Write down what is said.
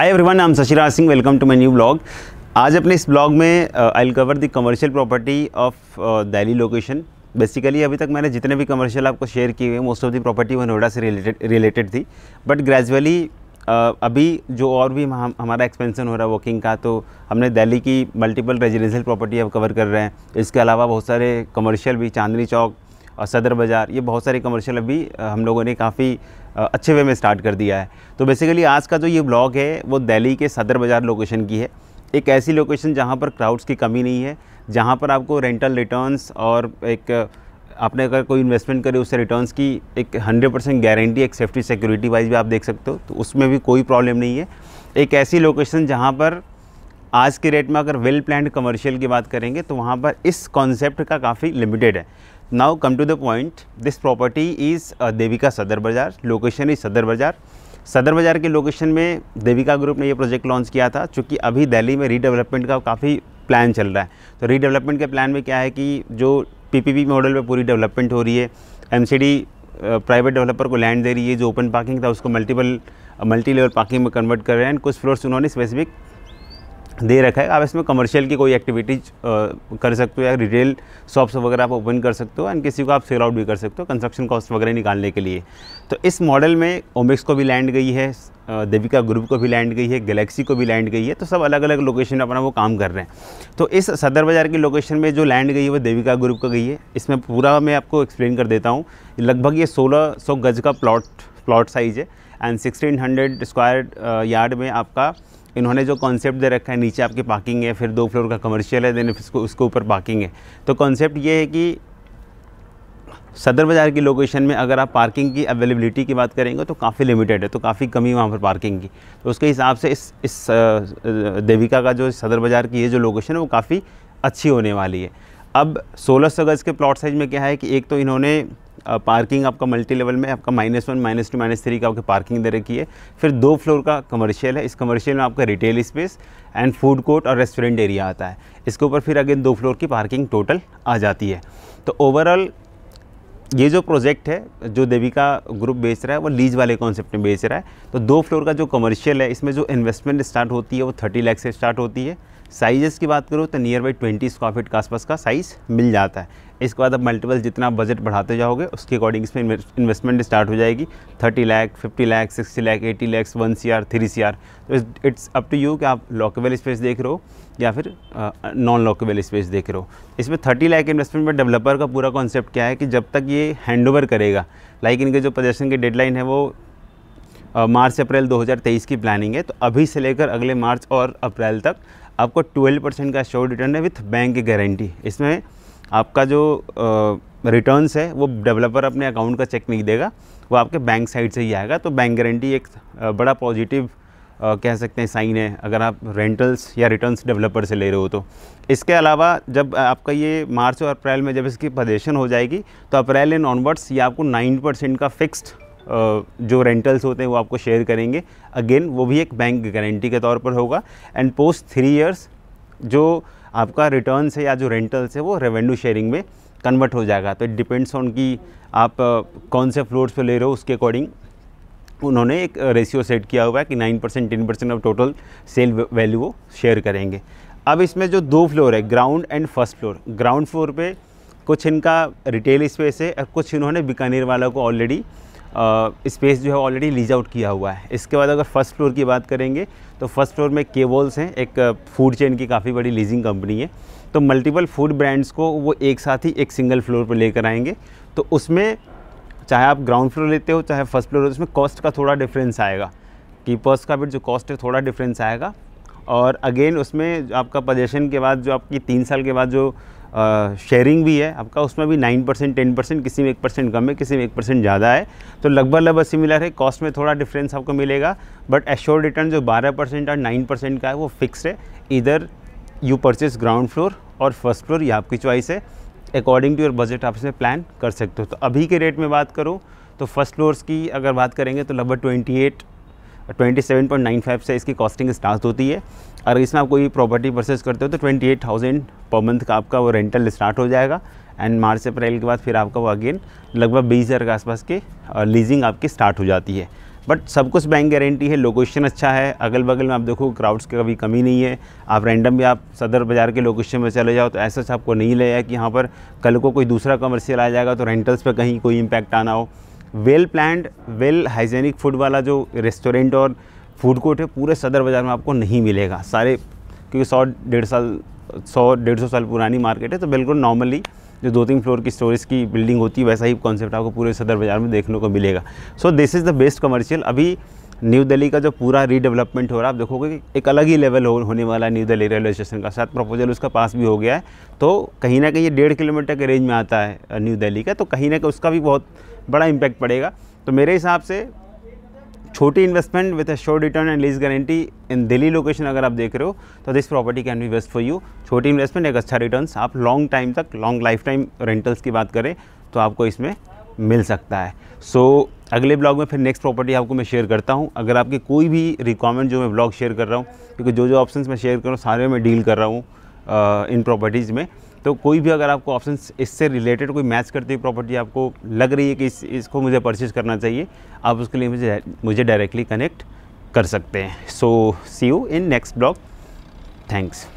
hi everyone I am Shashiraj Singh welcome to my new blog आज अपने इस ब्लॉग में I will cover the commercial property of Delhi location basically अभी तक मैंने जितने भी कमर्शियल आपको शेयर किए हुए मोस्ट ऑफ द प्रॉपर्टी वो नोएडा से रिलेटेड रिलेटेड थी बट ग्रेजुअली Uh, अभी जो और भी हम, हमारा एक्सपेंसन हो रहा है वर्किंग का तो हमने दिल्ली की मल्टीपल रेजिडेंशियल प्रॉपर्टी अब कवर कर रहे हैं इसके अलावा बहुत सारे कमर्शियल भी चांदनी चौक और सदर बाज़ार ये बहुत सारे कमर्शियल अभी हम लोगों ने काफ़ी अच्छे वे में स्टार्ट कर दिया है तो बेसिकली आज का जो ये ब्लॉग है वो दिल्ली के सदर बाज़ार लोकेशन की है एक ऐसी लोकेशन जहाँ पर क्राउड्स की कमी नहीं है जहाँ पर आपको रेंटल रिटर्न्स और एक आपने अगर कोई इन्वेस्टमेंट करे उससे रिटर्न्स की एक 100 परसेंट गारंटी एक सेफ्टी सिक्योरिटी वाइज भी आप देख सकते हो तो उसमें भी कोई प्रॉब्लम नहीं है एक ऐसी लोकेशन जहाँ पर आज के रेट में अगर वेल प्लान कमर्शियल की बात करेंगे तो वहाँ पर इस कॉन्सेप्ट का काफ़ी लिमिटेड है now come to the point this property is Devika Sadar Bazaar location is सदर बाज़ार सदर बाज़ार के लोकेशन में देविका ग्रुप ने ये प्रोजेक्ट लॉन्च किया था चूँकि अभी दिल्ली में रीडेवलपमेंट का काफ़ी प्लान चल रहा है तो रीडेवलपमेंट के प्लान में क्या है कि जो पीपीपी मॉडल में पूरी डेवलपमेंट हो रही है एमसीडी प्राइवेट डेवलपर को लैंड दे रही है जो ओपन पार्किंग था उसको मल्टीपल मल्टी लेवल पार्किंग में कन्वर्ट कर रहे हैं कुछ फ्लोर्स उन्होंने स्पेसिफिक दे रखा है आप इसमें कमर्शियल की कोई एक्टिविटीज कर सकते हो या रिटेल शॉप्स वगैरह आप ओपन कर सकते हो एंड किसी को आप सेल आउट भी कर सकते हो कंस्ट्रक्शन कॉस्ट वगैरह निकालने के लिए तो इस मॉडल में ओमिक्स को भी लैंड गई है देविका ग्रुप को भी लैंड गई है गैलेक्सी को भी लैंड गई है तो सब अलग अलग लोकेशन में अपना वो काम कर रहे हैं तो इस सदर बाज़ार की लोकेशन में जो लैंड गई है वो देविका ग्रुप का गई है इसमें पूरा मैं आपको एक्सप्लेन कर देता हूँ लगभग ये सोलह सौ गज का प्लॉट प्लॉट साइज़ है and sixteen hundred square yard में आपका इन्होंने जो कॉन्सेप्ट दे रखा है नीचे आपकी पार्किंग है फिर दो फ्लोर का कमर्शियल है देन उसको उसके ऊपर पार्किंग है तो कॉन्सेप्ट ये है कि सदर बाज़ार की लोकेशन में अगर आप पार्किंग की अवेलेबिलिटी की बात करेंगे तो काफ़ी लिमिटेड है तो काफ़ी कमी वहाँ पर पार्किंग की तो उसके हिसाब से इस इस देविका का जो सदर बाज़ार की ये जो लोकेशन है वो काफ़ी अच्छी होने वाली है अब सोलह सौ गज़ के प्लॉट साइज़ में क्या है कि एक तो इन्होंने पार्किंग आपका मल्टी लेवल में आपका minus one minus two minus three का आपकी पार्किंग दे रखी है फिर दो फ्लोर का कमर्शियल है इस कमर्शियल में आपका retail space and food court और रेस्टोरेंट एरिया आता है इसके ऊपर फिर अगेन दो फ्लोर की पार्किंग टोटल आ जाती है तो ओवरऑल ये जो प्रोजेक्ट है जो देविका ग्रुप बेच रहा है वो लीज वाले कॉन्सेप्ट में बेच रहा है तो दो फ्लोर का जो कमर्शियल है इसमें जो इन्वेस्टमेंट स्टार्ट होती है वो थर्टी लैख से स्टार्ट होती है साइजेस की बात करो तो nearby twenty square feet के आसपास का साइज़ मिल जाता है इसके बाद आप मल्टीपल जितना बजट बढ़ाते जाओगे उसके अकॉर्डिंग इसमें इन्वेस्टमेंट स्टार्ट हो जाएगी thirty lakh fifty lakh sixty lakh eighty lakhs one C R three C R तो इट्स अप टू यू कि आप लॉकेबल स्पेस देख रहे हो या फिर नॉन लॉकेबल स्पेस देख रहे हो इसमें थर्टी लाख इन्वेस्टमेंट में डेवलपर का पूरा कॉन्सेप्ट क्या है कि जब तक ये हैंड ओवर करेगा लाइक इनके जो प्रदर्शन की डेडलाइन है वो मार्च अप्रैल 2023 की प्लानिंग है तो अभी से लेकर अगले मार्च और अप्रैल तक आपको 12 परसेंट का शोर रिटर्न है विथ बैंक की गारंटी इसमें आपका जो रिटर्न्स है वो डेवलपर अपने अकाउंट का चेक नहीं देगा वो आपके बैंक साइड से ही आएगा तो बैंक गारंटी एक बड़ा पॉजिटिव कह सकते हैं साइन है अगर आप रेंटल्स या रिटर्न्स डेवलपर से ले रहे हो तो इसके अलावा जब आपका ये मार्च और अप्रैल में जब इसकी पोजेशन हो जाएगी तो अप्रैल इन ऑनवर्ड्स ये आपको नाइन परसेंट का फिक्स्ड जो रेंटल्स होते हैं वो आपको शेयर करेंगे अगेन वो भी एक बैंक गारंटी के तौर पर होगा एंड पोस्ट थ्री ईयर्स जो आपका रिटर्न है या जो रेंटल्स है वो रेवेन्यू शेयरिंग में कन्वर्ट हो जाएगा तो इट डिपेंड्स ऑन कि आप कौन से फ्लोर्स पर ले रहे हो उसके अकॉर्डिंग उन्होंने एक रेशियो सेट किया हुआ है कि nine percent ten percent of total sale value वो शेयर करेंगे अब इसमें जो दो फ्लोर है ground and first floor ground floor पे कुछ इनका रिटेल स्पेस है और कुछ इन्होंने बीकानेर वाला को ऑलरेडी स्पेस जो है ऑलरेडी लीज आउट किया हुआ है इसके बाद अगर फर्स्ट फ्लोर की बात करेंगे तो फर्स्ट फ्लोर में केवल्स हैं एक फूड चेन की काफ़ी बड़ी लीजिंग कंपनी है तो मल्टीपल फूड ब्रांड्स को वो एक साथ ही एक सिंगल फ्लोर पर लेकर आएंगे तो उसमें चाहे आप ग्राउंड फ्लोर लेते हो चाहे फर्स्ट फ्लोर तो उसमें कॉस्ट का थोड़ा डिफरेंस आएगा कीपर्स का भी जो कॉस्ट है थोड़ा डिफरेंस आएगा और अगेन उसमें आपका पजेशन के बाद जो आपकी तीन साल के बाद जो शेयरिंग भी है आपका उसमें भी नाइन परसेंट टेन परसेंट किसी में एक परसेंट कम है किसी में एक परसेंट ज़्यादा है तो लगभग लगभग सिमिलर है कॉस्ट में थोड़ा डिफरेंस आपको मिलेगा बट एश्योर रिटर्न जो बारह परसेंट और नाइन परसेंट का है वो फिक्स है इधर यू परचेज ग्राउंड फ्लोर और फर्स्ट फ्लोर ये आपकी च्वाइस है अकॉर्डिंग टू योर बजट आप इसमें प्लान कर सकते हो तो अभी के रेट में बात करो तो फर्स्ट फ्लोर्स की अगर बात करेंगे तो लगभग ट्वेंटी एट 27.95 से इसकी कॉस्टिंग स्टार्ट होती है अगर इसमें आप कोई प्रॉपर्टी परचेज करते हो तो 28,000 पर मंथ का आपका वो रेंटल स्टार्ट हो जाएगा एंड मार्च अप्रैल के बाद फिर आपका वो अगेन लगभग बीस हज़ार के आसपास के लीजिंग आपकी स्टार्ट हो जाती है बट सब कुछ बैंक गारंटी है लोकेशन अच्छा है अगल बगल में आप देखो क्राउड्स की कभी कमी नहीं है आप रैंडम भी आप सदर बाज़ार के लोकेशन में चले जाओ तो ऐसा आपको नहीं लगेगा कि यहाँ पर कल को कोई दूसरा कमर्शियल आ जाएगा तो रेंटल्स पर कहीं कोई इम्पैक्ट आना हो well planned well hygienic food वाला जो रेस्टोरेंट और फूड कोर्ट है पूरे सदर बाज़ार में आपको नहीं मिलेगा सारे क्योंकि सौ डेढ़ साल सौ डेढ़ सौ साल पुरानी मार्केट है तो बिल्कुल नॉर्मली जो दो तीन फ्लोर की स्टोरेज की बिल्डिंग होती है वैसा ही कॉन्सेप्ट आपको पूरे सदर बाज़ार में देखने को मिलेगा so this is the best commercial अभी न्यू दिल्ली का जो पूरा रीडेवलपमेंट हो रहा है आप देखोगे कि एक अलग ही लेवल हो, होने वाला है न्यू दिल्ली रेलवे स्टेशन का साथ प्रपोजल उसका पास भी हो गया है तो कहीं ना कहीं ये डेढ़ किलोमीटर के रेंज में आता है न्यू दिल्ली का तो कहीं ना कहीं उसका भी बहुत बड़ा इम्पैक्ट पड़ेगा तो मेरे हिसाब से छोटी investment with a sure return and lease guarantee in Delhi location अगर आप देख रहे हो तो this property can be best for you छोटी इन्वेस्टमेंट एक अच्छा रिटर्न आप लॉन्ग टाइम तक लॉन्ग लाइफ टाइम रेंटल्स की बात करें तो आपको इसमें मिल सकता है सो so, अगले ब्लॉग में फिर नेक्स्ट प्रॉपर्टी आपको मैं शेयर करता हूँ अगर आपके कोई भी रिक्वायरमेंट जो मैं ब्लॉग शेयर कर रहा हूँ क्योंकि जो जो ऑप्शन मैं शेयर कर रहा हूँ सारे में डील कर रहा हूँ इन प्रॉपर्टीज़ में तो कोई भी अगर आपको ऑप्शन इससे रिलेटेड कोई मैच करती हुई प्रॉपर्टी आपको लग रही है कि इस इसको मुझे परचेज करना चाहिए आप उसके लिए मुझे मुझे डायरेक्टली कनेक्ट कर सकते हैं so see you in next blog thanks